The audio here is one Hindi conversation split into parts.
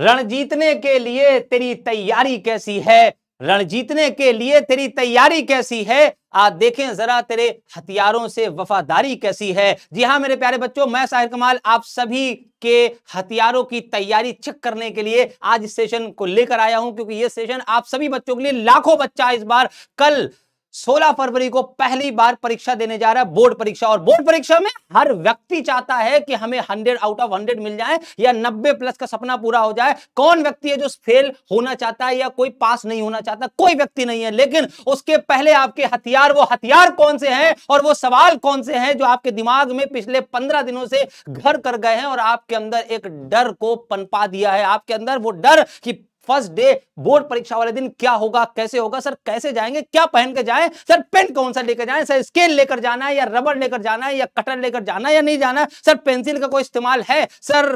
रण जीतने के लिए तेरी तैयारी कैसी है रण जीतने के लिए तेरी तैयारी कैसी है आज देखें जरा तेरे हथियारों से वफादारी कैसी है जी हाँ मेरे प्यारे बच्चों मैं साहिर कमाल आप सभी के हथियारों की तैयारी चेक करने के लिए आज इस सेशन को लेकर आया हूं क्योंकि ये सेशन आप सभी बच्चों के लिए लाखों बच्चा इस बार कल 16 फरवरी को पहली बार परीक्षा देने जा रहा है बोर्ड परीक्षा और बोर्ड परीक्षा में हर व्यक्ति चाहता है कि हमें 100 आउट ऑफ 100 मिल जाए या 90 प्लस का सपना पूरा हो जाए कौन व्यक्ति है जो फेल होना चाहता है या कोई पास नहीं होना चाहता कोई व्यक्ति नहीं है लेकिन उसके पहले आपके हथियार वो हथियार कौन से हैं और वो सवाल कौन से हैं जो आपके दिमाग में पिछले पंद्रह दिनों से घर कर गए हैं और आपके अंदर एक डर को पनपा दिया है आपके अंदर वो डर कि फर्स्ट डे बोर्ड परीक्षा वाले दिन क्या होगा कैसे होगा सर कैसे जाएंगे क्या पहन के जाए सर पेन कौन सा लेकर जाए सर स्केल लेकर जाना है या रबर लेकर जाना है या कटर लेकर जाना है या नहीं जाना सर पेंसिल का कोई इस्तेमाल है सर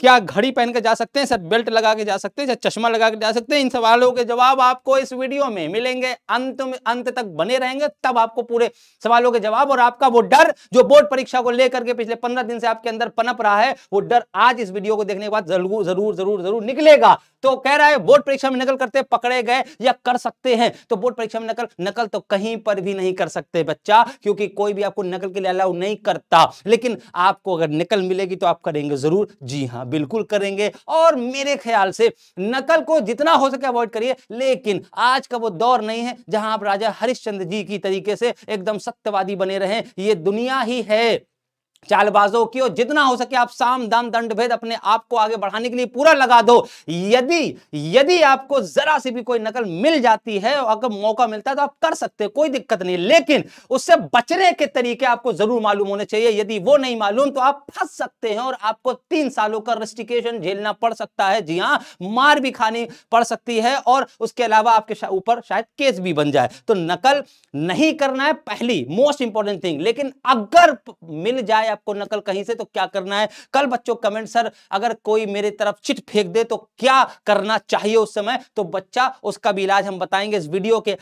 क्या घड़ी पहन के जा सकते हैं सर बेल्ट लगा के जा सकते हैं या चश्मा लगा के जा सकते हैं इन सवालों के जवाब आपको इस वीडियो में मिलेंगे अंत में अंत तक बने रहेंगे तब आपको पूरे सवालों के जवाब और आपका वो डर जो बोर्ड परीक्षा को लेकर के पिछले पंद्रह दिन से आपके अंदर पनप रहा है वो डर आज इस वीडियो को देखने के बाद जरूर जरूर जरूर जरूर निकलेगा तो कह रहा है बोर्ड परीक्षा में नकल करते पकड़े गए या कर सकते हैं तो बोर्ड परीक्षा में नकल नकल तो कहीं पर भी नहीं कर सकते बच्चा क्योंकि कोई भी आपको नकल के लिए अलाउ नहीं करता लेकिन आपको अगर नकल मिलेगी तो आप करेंगे जरूर जी हाँ बिल्कुल करेंगे और मेरे ख्याल से नकल को जितना हो सके अवॉइड करिए लेकिन आज का वो दौर नहीं है जहां आप राजा हरिश्चंद्र जी की तरीके से एकदम सत्यवादी बने रहे ये दुनिया ही है चालबाजों की और जितना हो सके आप साम दाम दंड भेद अपने आप को आगे बढ़ाने के लिए पूरा लगा दो यदि यदि आपको जरा सी भी कोई नकल मिल जाती है और अगर मौका मिलता है तो आप कर सकते हैं कोई दिक्कत नहीं लेकिन उससे बचने के तरीके आपको जरूर मालूम होने चाहिए यदि वो नहीं मालूम तो आप फंस सकते हैं और आपको तीन सालों का रेस्टिकेशन झेलना पड़ सकता है जी हाँ मार भी खानी पड़ सकती है और उसके अलावा आपके ऊपर शायद केस भी बन जाए तो नकल नहीं करना है पहली मोस्ट इंपॉर्टेंट थिंग लेकिन अगर मिल जाए है आपको नकल कहीं से तो क्या करना है कल बच्चों कमेंट सर अगर कोई मेरे तरफ चिट फेंक दे तो क्या करना चाहिए उस समय तो बच्चा उसका भी इलाज हम बताएंगे इस वीडियो के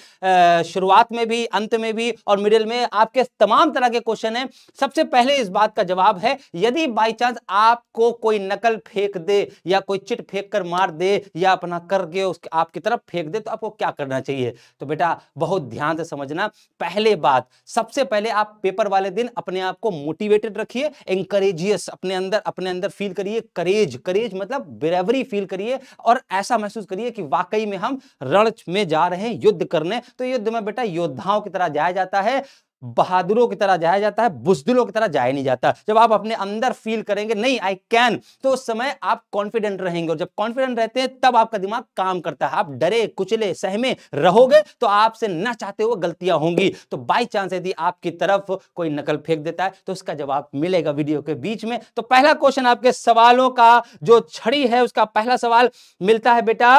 शुरुआत में भी अंत में भी और मिडिल में आपके तमाम तरह के क्वेश्चन है सबसे पहले इस बात का जवाब है यदि बाई चांस आपको कोई नकल फेंक दे या कोई चिट फेंक कर मार दे या अपना करके उसके आपकी तरफ फेंक दे तो आपको क्या करना चाहिए तो बेटा बहुत ध्यान से समझना पहले बात सबसे पहले आप पेपर वाले दिन अपने आप को मोटिवेटेड रखिए इंकरेजियस अपने अंदर अपने अंदर फील करिए करेज करेज मतलब बेरेवरी फील करिए और ऐसा महसूस करिए कि वाकई में हम रण में जा रहे हैं युद्ध करने तो युद्ध में बेटा योद्धाओं की तरह जाया जाता है बहादुरों की तरह जाया जाता है बुजदिलों की तरह जाया नहीं जाता जब आप अपने अंदर फील करेंगे नहीं आई कैन तो उस समय आप कॉन्फिडेंट रहेंगे और जब कॉन्फिडेंट रहते हैं तब आपका दिमाग काम करता है आप डरे कुचले सहमे रहोगे तो आपसे ना चाहते हुए गलतियां होंगी तो बाई चांस यदि आपकी तरफ कोई नकल फेंक देता है तो उसका जवाब मिलेगा वीडियो के बीच में तो पहला क्वेश्चन आपके सवालों का जो छड़ी है उसका पहला सवाल मिलता है बेटा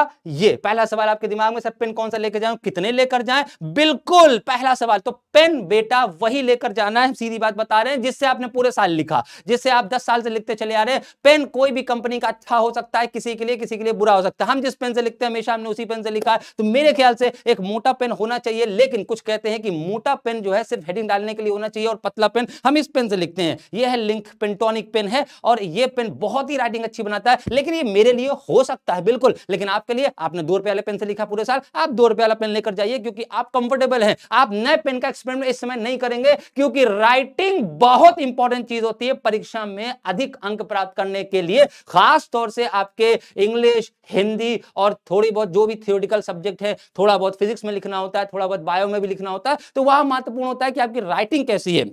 ये पहला सवाल आपके दिमाग में सर पेन कौन सा लेकर जाऊं कितने लेकर जाए बिल्कुल पहला सवाल तो पेन बेटा डेटा वही लेकर जाना है सीधी बात बता रहे हैं जिससे आपने पूरे साल लिखा जिससे आप दस साल से लिखते चले आ रहे हैं पेन कोई भी कंपनी का अच्छा हो सकता है किसी के लिए किसी के लिए बुरा हो सकता है हम जिस पेन से लिखते हैं हमेशा हमने उसी पेन से लिखा तो मेरे ख्याल से एक मोटा पेन होना चाहिए लेकिन कुछ कहते हैं कि मोटा पेन जो है सिर्फ हेडिंग डालने के लिए होना चाहिए और पतला पेन हम इस पेन से लिखते हैं यह है लिंक पेंटोनिक पेन है और यह पेन बहुत ही राइटिंग अच्छी बनाता है लेकिन ये मेरे लिए हो सकता है बिल्कुल लेकिन आपके लिए आपने दो रुपए वाले पेन से लिखा पूरे साल आप दो रुपए वाला पेन लेकर जाइए क्योंकि आप कंफर्टेबल हैं आप नए पेन का एक्सपेरिमेंट इस समय नहीं करेंगे क्योंकि राइटिंग बहुत इंपॉर्टेंट चीज होती है परीक्षा में अधिक अंक प्राप्त करने के लिए खास तौर से आपके इंग्लिश हिंदी और थोड़ी बहुत जो भी थियोरिटिकल सब्जेक्ट है थोड़ा बहुत फिजिक्स में लिखना होता है थोड़ा बहुत बायो में भी लिखना होता है तो वह महत्वपूर्ण होता है कि आपकी राइटिंग कैसी है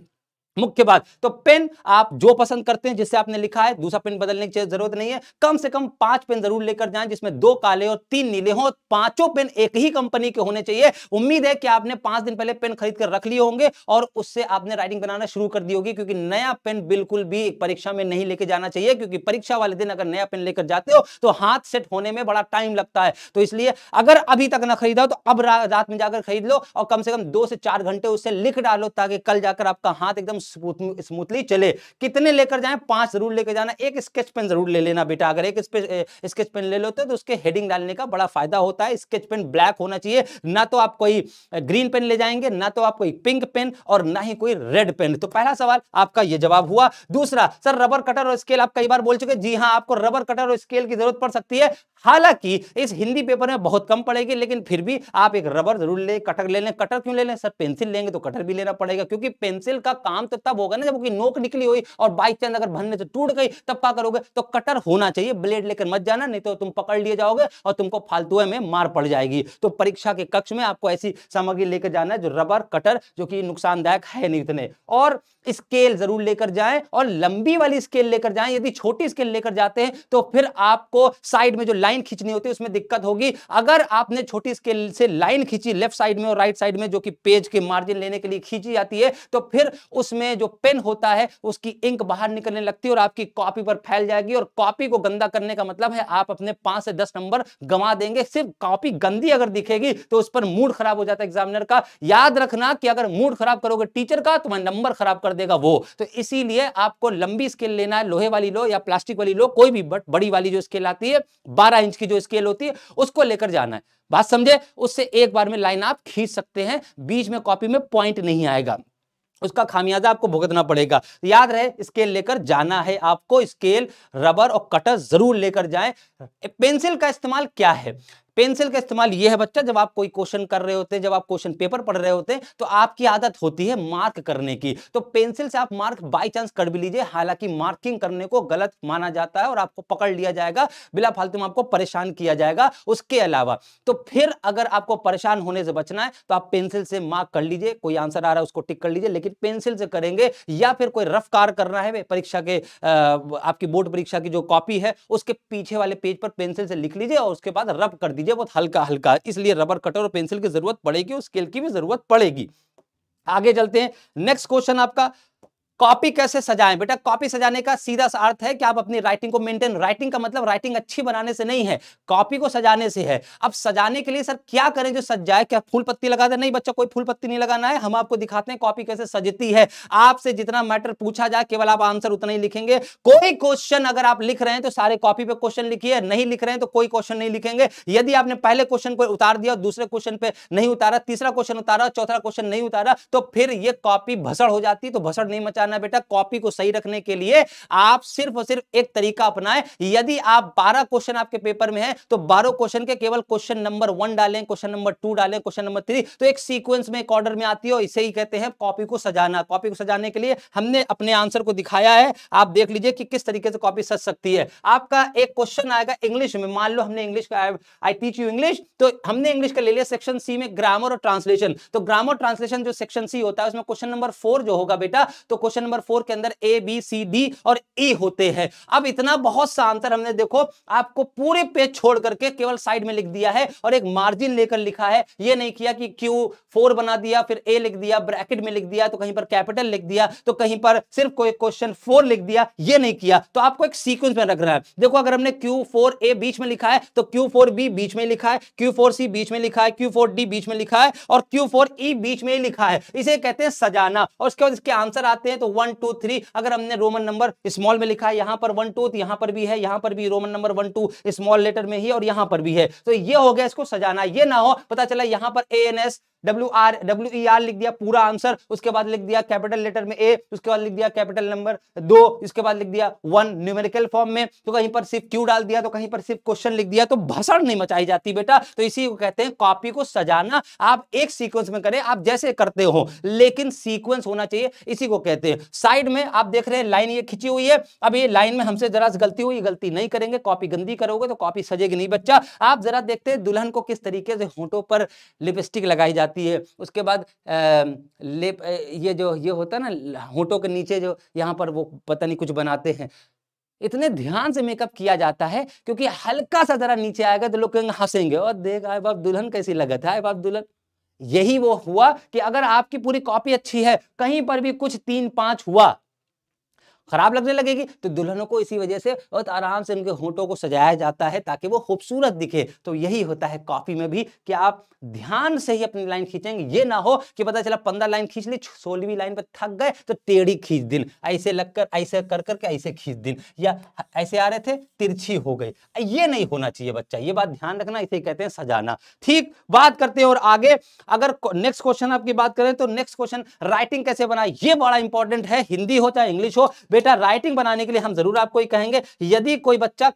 मुख्य बात तो पेन आप जो पसंद करते हैं जिससे आपने लिखा है दूसरा पेन बदलने की जरूरत नहीं है कम से कम पांच पेन जरूर लेकर जाएं जिसमें दो काले और तीन नीले हों पांचों पेन एक ही कंपनी के होने चाहिए उम्मीद है कि आपने पांच दिन पहले पेन खरीद कर रख लिए होंगे और उससे आपने राइटिंग बनाना शुरू कर दी होगी क्योंकि नया पेन बिल्कुल भी परीक्षा में नहीं लेके जाना चाहिए क्योंकि परीक्षा वाले दिन अगर नया पेन लेकर जाते हो तो हाथ सेट होने में बड़ा टाइम लगता है तो इसलिए अगर अभी तक ना खरीदा हो तो अब रात में जाकर खरीद लो और कम से कम दो से चार घंटे उससे लिख डालो ताकि कल जाकर आपका हाथ एकदम स्मूथली चले कितने लेकर जाए पांच जरूर लेकर जाना एक स्केच पेन जरूर ले लेना बेटा अगर एक स्केच पेन ले लेते हो तो, तो उसके हेडिंग डालने का बड़ा फायदा होता है स्केच पेन ब्लैक होना चाहिए ना तो आप कोई ग्रीन पेन ले जाएंगे ना तो आप कोई पिंक पेन और ना ही कोई रेड पेन तो पहला सवाल आपका यह जवाब हुआ दूसरा सर रबर कटर और स्केल आप कई बार बोल चुके जी हाँ आपको रबर कटर और स्केल की जरूरत पड़ सकती है हालांकि इस हिंदी पेपर में बहुत कम पड़ेगी लेकिन फिर भी आप एक रबर जरूर ले कटर ले लें कटर क्यों ले लें सर पेंसिल लेंगे तो कटर भी लेना पड़ेगा क्योंकि पेंसिल का काम तो तो तब होगा ना जब की नोक निकली हुई और बाई चांस अगर भन्ने से टूट गई तब क्या करोगे तो कटर होना चाहिए ब्लेड लेकर मत जाना नहीं तो तुम पकड़ लिए जाओगे और तुमको फालतुए में मार पड़ जाएगी तो परीक्षा के कक्ष में आपको ऐसी सामग्री लेकर जाना है जो रबर कटर जो कि नुकसानदायक है नहीं इतने और स्केल जरूर लेकर जाए और लंबी वाली स्केल लेकर जाए यदि छोटी स्केल लेकर जाते हैं तो फिर आपको साइड में जो लाइन खींचनी होती है उसमें दिक्कत होगी अगर आपने छोटी स्केल से लाइन खींची लेफ्ट साइड में और राइट साइड में जो कि पेज के मार्जिन लेने के लिए खींची जाती है तो फिर उसमें में जो पेन होता है उसकी इंक बाहर निकलने लगती है और आपकी कॉपी पर फैल जाएगी और कॉपी को गंदा करने का मतलब है आप अपने पांच से दस नंबर गंवा देंगे सिर्फ कॉपी गंदी अगर दिखेगी तो उस पर मूड खराब हो जाता है एग्जामिनर का याद रखना कि अगर मूड खराब करोगे टीचर का तो नंबर खराब कर देगा वो तो इसीलिए आपको लंबी स्केल लेना है लोहे वाली लो या प्लास्टिक वाली लो कोई भी बट बड़ी वाली जो स्केल आती है बारह इंच की जो स्केल होती है उसको लेकर जाना है बात समझे उससे एक बार में लाइन आप खींच सकते हैं बीच में कॉपी में पॉइंट नहीं आएगा उसका खामियाजा आपको भुगतना पड़ेगा याद रहे स्केल लेकर जाना है आपको स्केल रबर और कटर जरूर लेकर जाएं पेंसिल का इस्तेमाल क्या है पेंसिल का इस्तेमाल ये है बच्चा जब आप कोई क्वेश्चन कर रहे होते हैं जब आप क्वेश्चन पेपर पढ़ रहे होते हैं तो आपकी आदत होती है मार्क करने की तो पेंसिल से आप मार्क बाई चांस कर भी लीजिए हालांकि मार्किंग करने को गलत माना जाता है और आपको पकड़ लिया जाएगा बिला फालतू में आपको परेशान किया जाएगा उसके अलावा तो फिर अगर आपको परेशान होने से बचना है तो आप पेंसिल से मार्क कर लीजिए कोई आंसर आ रहा है उसको टिक कर लीजिए लेकिन पेंसिल से करेंगे या फिर कोई रफ कार करना है परीक्षा के आपकी बोर्ड परीक्षा की जो कॉपी है उसके पीछे वाले पेज पर पेंसिल से लिख लीजिए और उसके बाद रफ कर दीजिए लीजिए बहुत हल्का हल्का इसलिए रबर कटर और पेंसिल की जरूरत पड़ेगी और स्केल की भी जरूरत पड़ेगी आगे चलते हैं नेक्स्ट क्वेश्चन आपका कॉपी कैसे सजाएं बेटा कॉपी सजाने का सीधा सा अर्थ है कि आप अपनी राइटिंग को मेंटेन राइटिंग का मतलब राइटिंग अच्छी बनाने से नहीं है कॉपी को सजाने से है अब सजाने के लिए सर क्या करें जो सज जाए क्या फूल पत्ती लगा दे नहीं बच्चा कोई फूल पत्ती नहीं लगाना है हम आपको दिखाते हैं कॉपी कैसे सजती है आपसे जितना मैटर पूछा जाए केवल आप आंसर उतना ही लिखेंगे कोई क्वेश्चन अगर आप लिख रहे हैं तो सारे कॉपी पे क्वेश्चन लिखिए नहीं लिख रहे हैं तो कोई क्वेश्चन नहीं लिखेंगे यदि आपने पहले क्वेश्चन को उतार दिया दूसरे क्वेश्चन पे नहीं उतारा तीसरा क्वेश्चन उतारा चौथा क्वेश्चन नहीं उतारा तो फिर ये कॉपी भसड़ हो जाती तो भसड़ नहीं मचा आना बेटा कॉपी को सही रखने के लिए आप सिर्फ और सिर्फ एक तरीका अपनाएं यदि आप 12 क्वेश्चन आपके पेपर में है तो 12 क्वेश्चन के केवल क्वेश्चन नंबर वन डालें क्वेश्चन नंबर टू डालें क्वेश्चन नंबर थ्री तो एक सीक्वेंस में एक ऑर्डर में आती है इसे ही कहते हैं कॉपी को सजाना कॉपी को सजाने के लिए हमने अपने आंसर को दिखाया है आप देख लीजिए कि किस तरीके से कॉपी सज सकती है आपका एक क्वेश्चन आएगा इंग्लिश में मान लो हमने इंग्लिश का आई टीच यू इंग्लिश तो हमने इंग्लिश का ले लिया सेक्शन सी में ग्रामर और ट्रांसलेशन तो ग्रामर ट्रांसलेशन जो सेक्शन सी होता है उसमें क्वेश्चन नंबर फोर जो होगा बेटा तो क्वेश्चन क्वेश्चन नंबर फोर के अंदर ए बी सी डी और ए e होते हैं अब इतना बहुत सा आंसर हमने देखो आपको पूरे पेज छोड़ करके केवल साइड में लिख दिया है और एक मार्जिन लेकर लिखा है ये नहीं किया कि क्यू फोर बना दिया फिर ए लिख दिया ब्रैकेट में लिख दिया तो कहीं पर कैपिटल लिख दिया तो कहीं पर सिर्फ कोई क्वेश्चन फोर लिख दिया ये नहीं किया तो आपको एक सीक्वेंस में रख रहा है देखो अगर हमने क्यू फोर ए बीच में लिखा है तो क्यू फोर बी बीच में लिखा है क्यू फोर सी बीच में लिखा है क्यू फोर डी बीच में लिखा है और क्यू फोर ई e बीच में ही लिखा है इसे कहते हैं सजाना और उसके बाद इसके आंसर आते हैं तो तो वन टू थ्री अगर हमने रोमन नंबर स्मॉल में लिखा है यहां पर वन टू यहां पर भी है यहां पर भी Roman number one two small letter में ही और यहां पर भी है तो ये हो गया इसको सजाना ये ना हो पता चला यहां पर A N S W R W E R लिख दिया पूरा आंसर उसके बाद लिख दिया कैपिटल लेटर में ए उसके बाद लिख दिया कैपिटल नंबर दो इसके बाद लिख दिया वन न्यूमेरिकल फॉर्म में तो कहीं पर सिर्फ क्यू डाल दिया तो कहीं पर सिर्फ क्वेश्चन लिख दिया तो भसड़ नहीं मचाई जाती बेटा तो इसी को कहते हैं कॉपी को सजाना आप एक सीक्वेंस में करें आप जैसे करते हो लेकिन सीक्वेंस होना चाहिए इसी को कहते हैं साइड में आप देख रहे हैं लाइन ये खिंची हुई है अब ये लाइन में हमसे जरा गलती हुई गलती नहीं करेंगे कॉपी गंदी करोगे तो कॉपी सजेगी नहीं बच्चा आप जरा देखते हैं दुल्हन को किस तरीके से होटो पर लिपस्टिक लगाई जाती जाती है उसके बाद लेप ये जो ये होता है ना होटों के नीचे जो यहाँ पर वो पता नहीं कुछ बनाते हैं इतने ध्यान से मेकअप किया जाता है क्योंकि हल्का सा जरा नीचे आएगा तो लोग कहेंगे हंसेंगे और देख आए बाप दुल्हन कैसी लगा था बाप दुल्हन यही वो हुआ कि अगर आपकी पूरी कॉपी अच्छी है कहीं पर भी कुछ तीन पांच हुआ खराब लगने लगेगी तो दुल्हनों को इसी वजह से बहुत आराम से उनके होंठों को सजाया जाता है ताकि वो खूबसूरत दिखे तो यही होता है कॉपी में भी कि आप ध्यान से ही अपनी लाइन खींचेंगे ये ना हो कि पता चला पंद्रह लाइन खींच ली सोलहवीं लाइन पर थक गए तो टेढ़ी खींच दिन ऐसे लगकर ऐसे कर करके ऐसे खींच दिन या ऐसे आ रहे थे तिरछी हो गई ये नहीं होना चाहिए बच्चा ये बात ध्यान रखना इसे कहते हैं सजाना ठीक बात करते हैं और आगे अगर नेक्स्ट क्वेश्चन आपकी बात करें तो नेक्स्ट क्वेश्चन राइटिंग कैसे बनाए ये बड़ा इंपॉर्टेंट है हिंदी हो चाहे इंग्लिश हो बेटा राइटिंग बनाने के लिए हम जरूर आपको ये कहेंगे यदि कोई बच्चा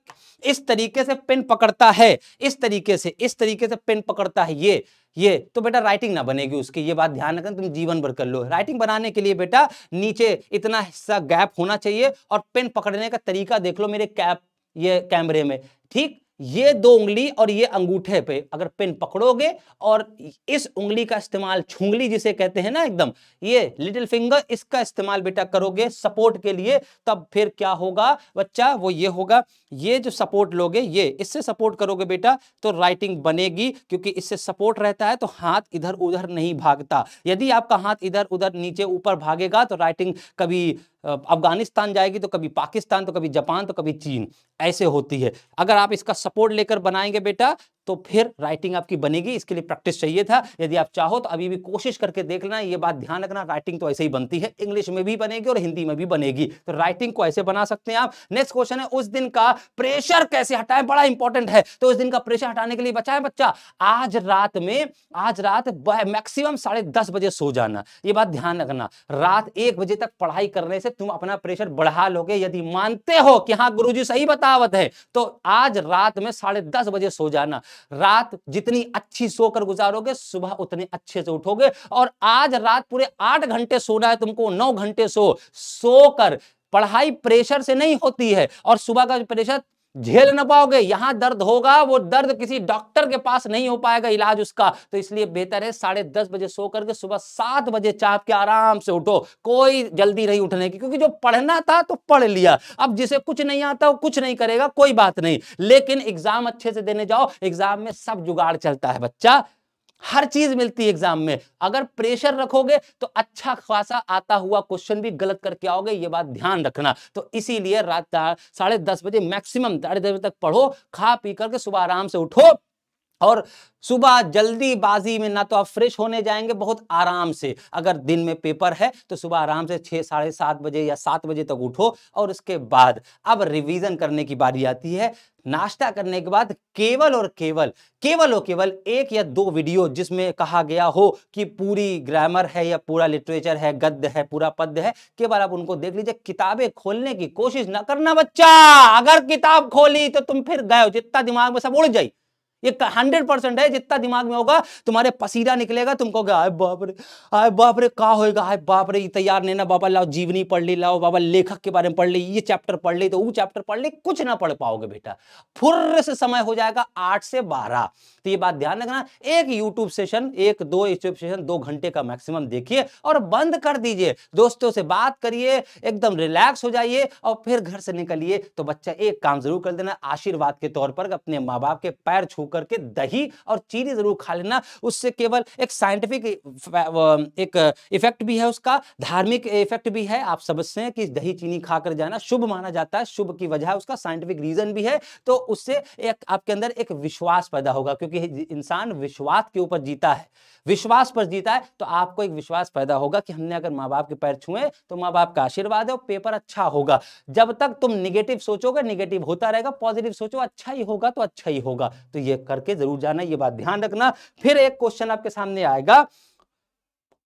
इस तरीके से पेन पकड़ता है इस तरीके से इस तरीके से पेन पकड़ता है ये ये तो बेटा राइटिंग ना बनेगी उसकी ये बात ध्यान रखना तुम जीवन भर कर लो राइटिंग बनाने के लिए बेटा नीचे इतना हिस्सा गैप होना चाहिए और पेन पकड़ने का तरीका देख लो मेरे कैप ये कैमरे में ठीक ये दो उंगली और ये अंगूठे पे अगर पेन पकड़ोगे और इस उंगली का इस्तेमाल छुंगली जिसे कहते हैं ना एकदम ये लिटिल फिंगर इसका इस्तेमाल बेटा करोगे सपोर्ट के लिए तब फिर क्या होगा बच्चा वो ये होगा ये जो सपोर्ट लोगे ये इससे सपोर्ट करोगे बेटा तो राइटिंग बनेगी क्योंकि इससे सपोर्ट रहता है तो हाथ इधर उधर नहीं भागता यदि आपका हाथ इधर उधर नीचे ऊपर भागेगा तो राइटिंग कभी अफगानिस्तान जाएगी तो कभी पाकिस्तान तो कभी जापान तो कभी चीन ऐसे होती है अगर आप इसका सपोर्ट लेकर बनाएंगे बेटा तो फिर राइटिंग आपकी बनेगी इसके लिए प्रैक्टिस चाहिए था यदि आप चाहो तो अभी भी कोशिश करके देख लेना ये बात ध्यान रखना राइटिंग तो ऐसे ही बनती है इंग्लिश में भी बनेगी और हिंदी में भी बनेगी तो राइटिंग को ऐसे बना सकते हैं आप नेक्स्ट क्वेश्चन है उस दिन का प्रेशर कैसे हटाएं बड़ा इंपॉर्टेंट है तो उस दिन का प्रेशर हटाने के लिए बचाए बच्चा आज रात में आज रात मैक्सिमम साढ़े दस बजे सो जाना ये बात ध्यान रखना रात एक बजे तक पढ़ाई करने से तुम अपना प्रेशर बढ़ा लोगे यदि मानते हो कि हाँ जी सही बतावत है तो आज रात में साढ़े दस बजे सो जाना रात जितनी अच्छी सोकर गुजारोगे सुबह उतने अच्छे से उठोगे और आज रात पूरे आठ घंटे सोना है तुमको नौ घंटे सो सोकर पढ़ाई प्रेशर से नहीं होती है और सुबह का प्रेशर झेल ना पाओगे यहां दर्द होगा वो दर्द किसी डॉक्टर के पास नहीं हो पाएगा इलाज उसका तो इसलिए बेहतर है साढ़े दस बजे सो करके सुबह सात बजे चाप के आराम से उठो कोई जल्दी नहीं उठने की क्योंकि जो पढ़ना था तो पढ़ लिया अब जिसे कुछ नहीं आता वो कुछ नहीं करेगा कोई बात नहीं लेकिन एग्जाम अच्छे से देने जाओ एग्जाम में सब जुगाड़ चलता है बच्चा हर चीज मिलती है एग्जाम में अगर प्रेशर रखोगे तो अच्छा खासा आता हुआ क्वेश्चन भी गलत करके आओगे ये बात ध्यान रखना तो इसीलिए रात साढ़े दस बजे मैक्सिमम साढ़े दस बजे तक पढ़ो खा पी करके सुबह आराम से उठो और सुबह जल्दीबाजी में ना तो आप फ्रेश होने जाएंगे बहुत आराम से अगर दिन में पेपर है तो सुबह आराम से छः साढ़े सात बजे या सात बजे तक उठो और उसके बाद अब रिवीजन करने की बारी आती है नाश्ता करने के बाद केवल और केवल केवल और केवल एक या दो वीडियो जिसमें कहा गया हो कि पूरी ग्रामर है या पूरा लिटरेचर है गद्य है पूरा पद्य है केवल आप उनको देख लीजिए किताबें खोलने की कोशिश ना करना बच्चा अगर किताब खोली तो तुम फिर गए जितना दिमाग में सब उड़ जाए ये हंड्रेड परसेंट है जितना दिमाग में होगा तुम्हारे पसीना निकलेगा तुम कहोगे हाय बाप रे हाय बाप रे का होएगा हाय बाप रे तैयार नहीं ना बाबा लाओ जीवनी पढ़ ली लाओ बाबा लेखक के बारे में पढ़ ली ये चैप्टर पढ़ ली तो वो चैप्टर पढ़ ली कुछ ना पढ़ पाओगे बेटा फुर्र से समय हो जाएगा आठ से बारह तो ये बात ध्यान रखना एक यूट्यूब सेशन एक दो यूट्यूब सेशन दो घंटे का मैक्सिमम देखिए और बंद कर दीजिए दोस्तों से बात करिए एकदम रिलैक्स हो जाइए और फिर घर से निकलिए तो बच्चा एक काम जरूर कर देना आशीर्वाद के तौर पर अपने माँ बाप के पैर छू होकर के दही और चीनी जरूर खा लेना उससे केवल एक साइंटिफिक एक इफेक्ट भी है उसका धार्मिक इफेक्ट भी है आप समझते हैं कि दही चीनी खाकर जाना शुभ माना जाता है शुभ की वजह उसका साइंटिफिक रीजन भी है तो उससे एक आपके अंदर एक विश्वास पैदा होगा क्योंकि इंसान विश्वास के ऊपर जीता है विश्वास पर जीता है तो आपको एक विश्वास पैदा होगा कि हमने अगर माँ बाप के पैर छुए तो माँ बाप का आशीर्वाद है और पेपर अच्छा होगा जब तक तुम निगेटिव सोचोगे निगेटिव होता रहेगा पॉजिटिव सोचो अच्छा ही होगा तो अच्छा ही होगा तो ये चेक करके जरूर जाना ये बात ध्यान रखना फिर एक क्वेश्चन आपके सामने आएगा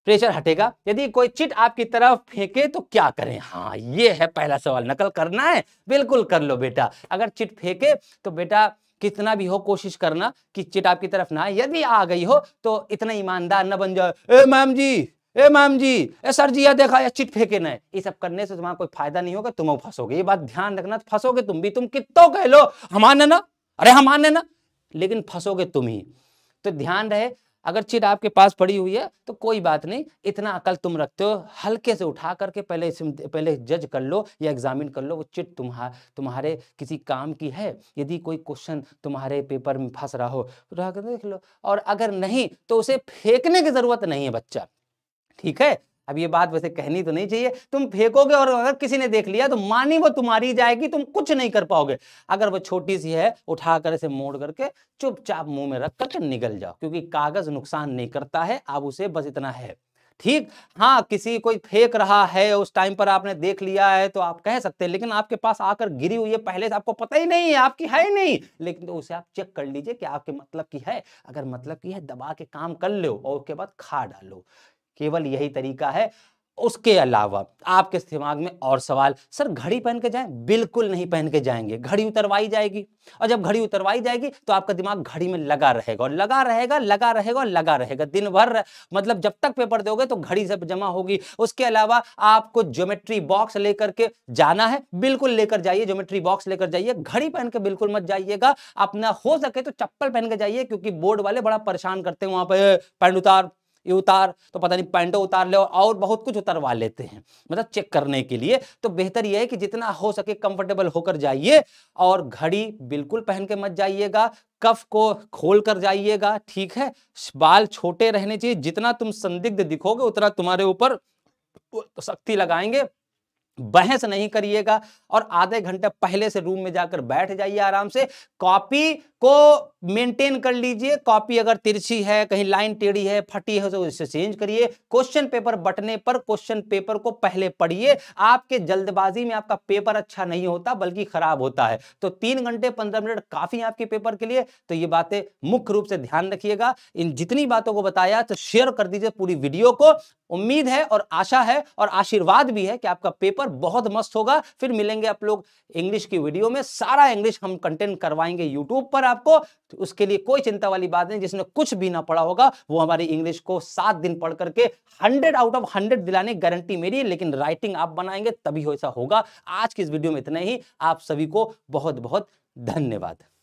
प्रेशर हटेगा यदि कोई चिट आपकी तरफ फेंके तो क्या करें हाँ ये है पहला सवाल नकल करना है बिल्कुल कर लो बेटा अगर चिट फेंके तो बेटा कितना भी हो कोशिश करना कि चिट आपकी तरफ ना आए यदि आ गई हो तो इतना ईमानदार ना बन जाओ ए मैम जी ए मैम जी ए सर जी या देखा या चिट फेंके ना ये सब करने से तुम्हारा कोई फायदा नहीं होगा तुम फंसोगे ये बात ध्यान रखना तो फंसोगे तुम भी तुम कितो कह लो हमारे ना अरे हमारे ना लेकिन फंसोगे तुम ही तो ध्यान रहे अगर चिट आपके पास पड़ी हुई है तो कोई बात नहीं इतना अकल तुम रखते हो हल्के से उठा करके पहले पहले जज कर लो या एग्जामिन कर लो वो चिट तुम्हार तुम्हारे किसी काम की है यदि कोई क्वेश्चन तुम्हारे पेपर में फंस रहा हो उठा तो कर देख लो और अगर नहीं तो उसे फेंकने की ज़रूरत नहीं है बच्चा ठीक है अब ये बात वैसे कहनी तो नहीं चाहिए तुम फेंकोगे और अगर किसी ने देख लिया तो मानी वो तुम्हारी जाएगी तुम कुछ नहीं कर पाओगे अगर वो छोटी सी है उठा कर ऐसे मोड़ करके चुपचाप मुंह में रख करके निकल जाओ क्योंकि कागज नुकसान नहीं करता है अब उसे बस इतना है ठीक हाँ किसी कोई फेंक रहा है उस टाइम पर आपने देख लिया है तो आप कह सकते हैं लेकिन आपके पास आकर गिरी हुई है पहले से आपको पता ही नहीं है आपकी है नहीं लेकिन तो उसे आप चेक कर लीजिए कि आपके मतलब की है अगर मतलब की है दबा के काम कर लो और उसके बाद खा डालो केवल यही तरीका है उसके अलावा आपके दिमाग में और सवाल सर घड़ी पहन के जाएं बिल्कुल नहीं पहन के जाएंगे घड़ी उतरवाई जाएगी और जब घड़ी उतरवाई जाएगी तो आपका दिमाग घड़ी में लगा रहेगा और लगा रहेगा लगा रहेगा और लगा रहेगा दिन भर मतलब जब तक पेपर दोगे तो घड़ी सब जमा होगी उसके अलावा आपको ज्योमेट्री बॉक्स लेकर के जाना है बिल्कुल लेकर जाइए ज्योमेट्री बॉक्स लेकर जाइए घड़ी पहन के बिल्कुल मत जाइएगा अपना हो सके तो चप्पल पहन के जाइए क्योंकि बोर्ड वाले बड़ा परेशान करते हैं वहां पर पैंड उतार ये उतार तो पता नहीं पैंटो उतार ले और बहुत कुछ उतरवा लेते हैं मतलब चेक करने के लिए तो बेहतर यह है कि जितना हो सके कंफर्टेबल होकर जाइए और घड़ी बिल्कुल पहन के मत जाइएगा कफ को खोल कर जाइएगा ठीक है बाल छोटे रहने चाहिए जितना तुम संदिग्ध दिखोगे उतना तुम्हारे ऊपर शक्ति तो लगाएंगे बहस नहीं करिएगा और आधे घंटे पहले से रूम में जाकर बैठ जाइए आराम से कॉपी को मेंटेन कर लीजिए कॉपी अगर तिरछी है कहीं लाइन टेढ़ी है फटी है तो इसे चेंज करिए क्वेश्चन पेपर बटने पर क्वेश्चन पेपर को पहले पढ़िए आपके जल्दबाजी में आपका पेपर अच्छा नहीं होता बल्कि खराब होता है तो तीन घंटे पंद्रह मिनट काफी आपके पेपर के लिए तो ये बातें मुख्य रूप से ध्यान रखिएगा इन जितनी बातों को बताया तो शेयर कर दीजिए पूरी वीडियो को उम्मीद है और आशा है और आशीर्वाद भी है कि आपका पेपर बहुत मस्त होगा फिर मिलेंगे आप लोग इंग्लिश की वीडियो में सारा इंग्लिश हम कंटेंट करवाएंगे यूट्यूब पर आप आपको तो उसके लिए कोई चिंता वाली बात नहीं जिसने कुछ भी ना पढ़ा होगा वो हमारी इंग्लिश को सात दिन पढ़ करके हंड्रेड आउट ऑफ हंड्रेड दिलाने गारंटी मेरी है लेकिन राइटिंग आप बनाएंगे तभी ऐसा होगा आज की इस वीडियो में इतना ही आप सभी को बहुत बहुत धन्यवाद